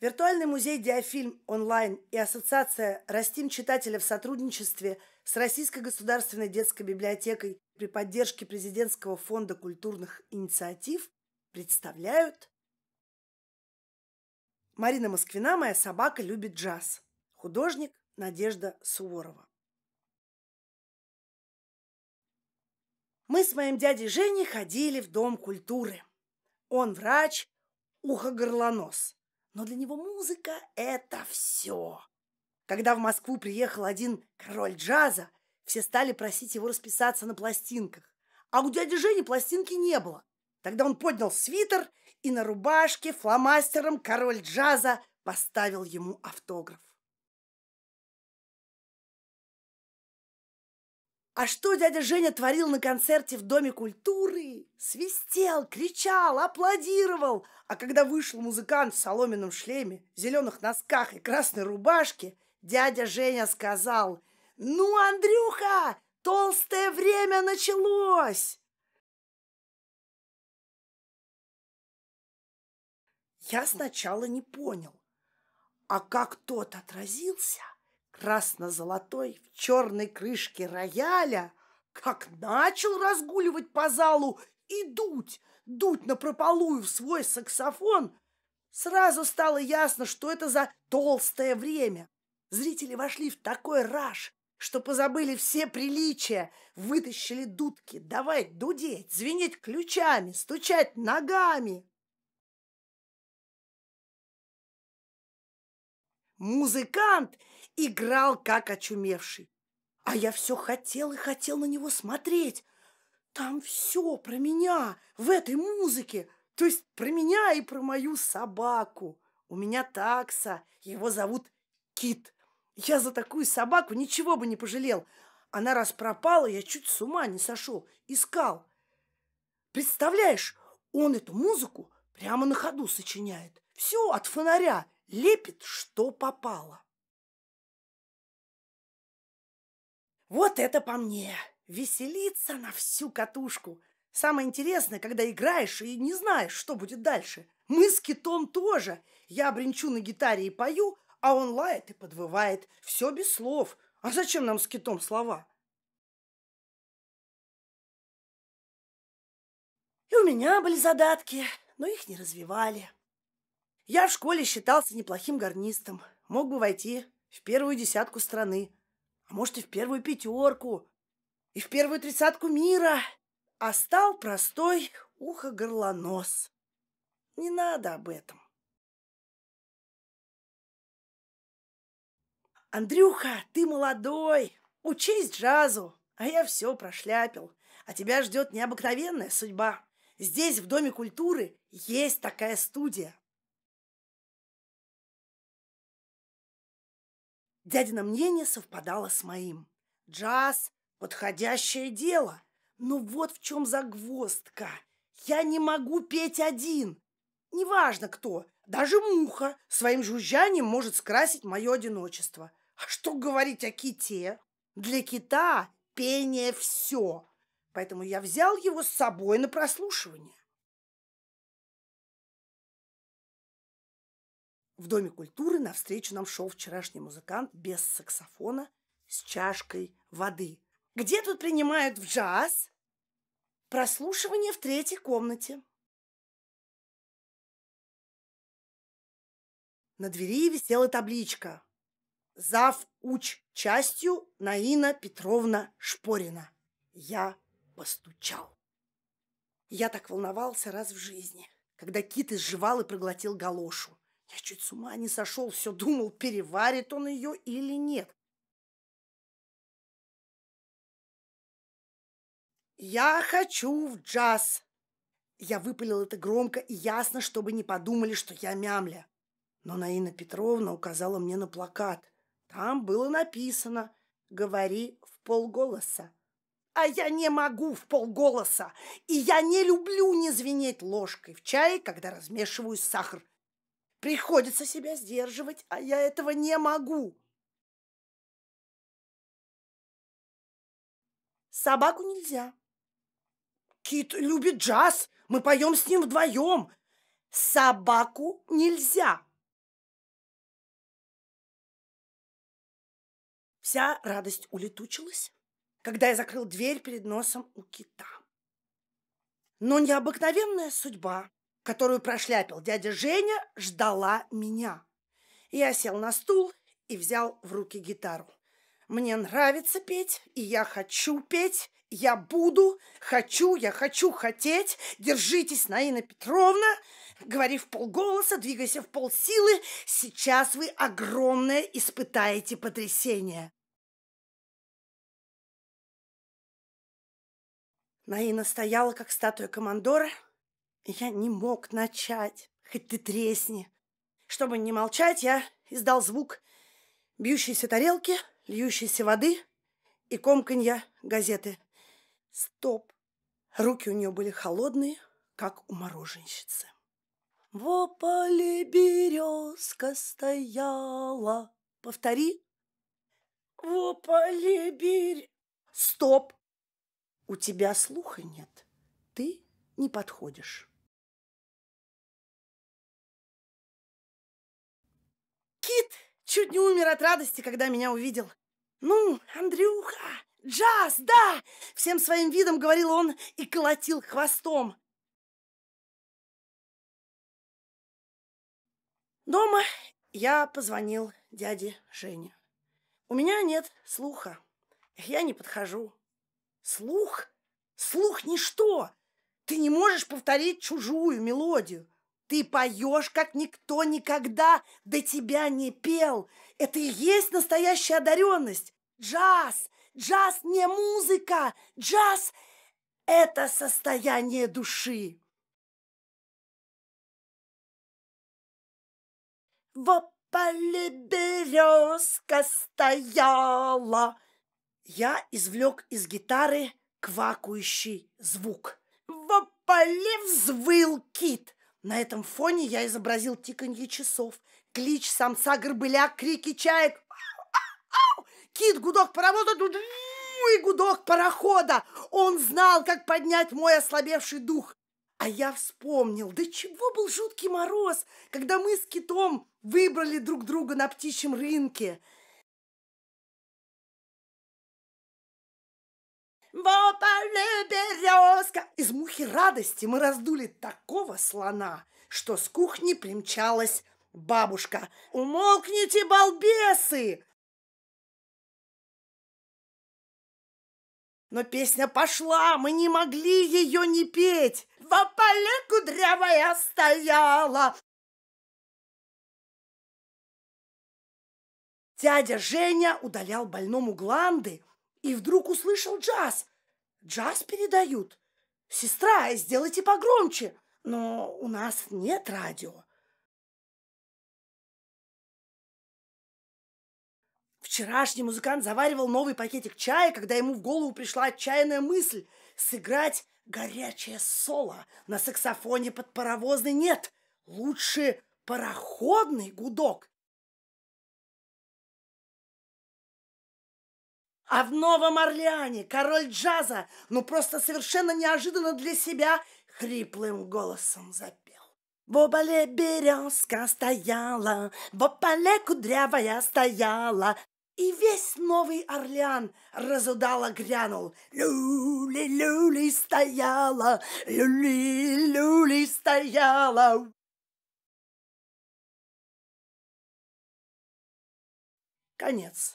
Виртуальный музей «Диафильм онлайн» и Ассоциация «Растим читателя» в сотрудничестве с Российской государственной детской библиотекой при поддержке Президентского фонда культурных инициатив представляют Марина Москвина «Моя собака любит джаз». Художник Надежда Суворова. Мы с моим дядей Женей ходили в Дом культуры. Он врач, ухо-горлонос – но для него музыка – это все. Когда в Москву приехал один король джаза, все стали просить его расписаться на пластинках. А у дяди Жени пластинки не было. Тогда он поднял свитер и на рубашке фломастером король джаза поставил ему автограф. А что дядя Женя творил на концерте в Доме культуры? Свистел, кричал, аплодировал. А когда вышел музыкант в соломенном шлеме, зеленых носках и красной рубашке, дядя Женя сказал, «Ну, Андрюха, толстое время началось!» Я сначала не понял, а как тот отразился? красно-золотой в черной крышке рояля, как начал разгуливать по залу и дуть, дуть на прополую в свой саксофон, сразу стало ясно, что это за толстое время. Зрители вошли в такой раж, что позабыли все приличия, вытащили дудки, давай дудеть, звенеть ключами, стучать ногами. Музыкант играл как очумевший. А я все хотел и хотел на него смотреть. Там все про меня в этой музыке. То есть про меня и про мою собаку. У меня такса, его зовут Кит. Я за такую собаку ничего бы не пожалел. Она раз пропала, я чуть с ума не сошел. Искал. Представляешь, он эту музыку прямо на ходу сочиняет. Все от фонаря лепит, что попало. Вот это по мне! Веселиться на всю катушку! Самое интересное, когда играешь и не знаешь, что будет дальше. Мы с китом тоже. Я бренчу на гитаре и пою, а он лает и подвывает. Все без слов. А зачем нам с китом слова? И у меня были задатки, но их не развивали. Я в школе считался неплохим гарнистом. Мог бы войти в первую десятку страны. А может, и в первую пятерку. И в первую тридцатку мира. А стал простой ухо-горлонос. Не надо об этом. Андрюха, ты молодой. Учись джазу. А я все прошляпил. А тебя ждет необыкновенная судьба. Здесь, в Доме культуры, есть такая студия. Дядина мнение совпадало с моим. Джаз – подходящее дело. Но вот в чем загвоздка. Я не могу петь один. Неважно кто, даже муха своим жужжанием может скрасить мое одиночество. А что говорить о ките? Для кита пение все. Поэтому я взял его с собой на прослушивание. В Доме культуры навстречу нам шел вчерашний музыкант без саксофона с чашкой воды. Где тут принимают в джаз? Прослушивание в третьей комнате. На двери висела табличка «Зав уч частью Наина Петровна Шпорина». Я постучал. Я так волновался раз в жизни, когда кит изживал и проглотил галошу. Я чуть с ума не сошел, все думал, переварит он ее или нет. «Я хочу в джаз!» Я выпалил это громко и ясно, чтобы не подумали, что я мямля. Но Наина Петровна указала мне на плакат. Там было написано «Говори в полголоса». А я не могу в полголоса, и я не люблю не звенеть ложкой в чае, когда размешиваю сахар. Приходится себя сдерживать, а я этого не могу. Собаку нельзя. Кит любит джаз, мы поем с ним вдвоем. Собаку нельзя. Вся радость улетучилась, когда я закрыл дверь перед носом у кита. Но необыкновенная судьба которую прошляпил дядя Женя, ждала меня. Я сел на стул и взял в руки гитару. Мне нравится петь, и я хочу петь. Я буду, хочу, я хочу хотеть. Держитесь, Наина Петровна. Говори в полголоса, двигайся в полсилы. Сейчас вы огромное испытаете потрясение. Наина стояла, как статуя командора, я не мог начать, хоть ты тресни. Чтобы не молчать, я издал звук бьющейся тарелки, льющейся воды и комканья газеты. Стоп! Руки у нее были холодные, как у мороженщицы. В поле березка стояла». «Повтори». В поле берез...» «Стоп! У тебя слуха нет. Ты не подходишь». Кит чуть не умер от радости, когда меня увидел. «Ну, Андрюха, джаз, да!» Всем своим видом говорил он и колотил хвостом. Дома я позвонил дяде Жене. У меня нет слуха. Я не подхожу. Слух? Слух ничто. Ты не можешь повторить чужую мелодию. Ты поешь, как никто никогда до тебя не пел. Это и есть настоящая одаренность. Джаз! Джаз не музыка! Джаз – это состояние души. В поле березка стояла. Я извлек из гитары квакающий звук. В поле взвыл кит – на этом фоне я изобразил тиканье часов, клич самца горбыля, крики чаек, ау, ау, кит, гудок паровоза, ну и гудок парохода. Он знал, как поднять мой ослабевший дух. А я вспомнил, да чего был жуткий мороз, когда мы с китом выбрали друг друга на птичьем рынке – во поле березка. Из мухи радости мы раздули такого слона, что с кухни примчалась бабушка. Умолкните, балбесы! Но песня пошла, мы не могли ее не петь. Во поле кудрявая стояла. Дядя Женя удалял больному гланды, и вдруг услышал джаз. Джаз передают. «Сестра, сделайте погромче!» «Но у нас нет радио». Вчерашний музыкант заваривал новый пакетик чая, когда ему в голову пришла отчаянная мысль сыграть горячее соло на саксофоне под паровозный. Нет, лучше пароходный гудок. А в Новом Орлеане король джаза, ну просто совершенно неожиданно для себя, хриплым голосом запел. В оболе березка стояла, в поле кудрявая стояла, и весь новый Орлеан разудало грянул. Люли-люли стояла, люли-люли стояла. Конец.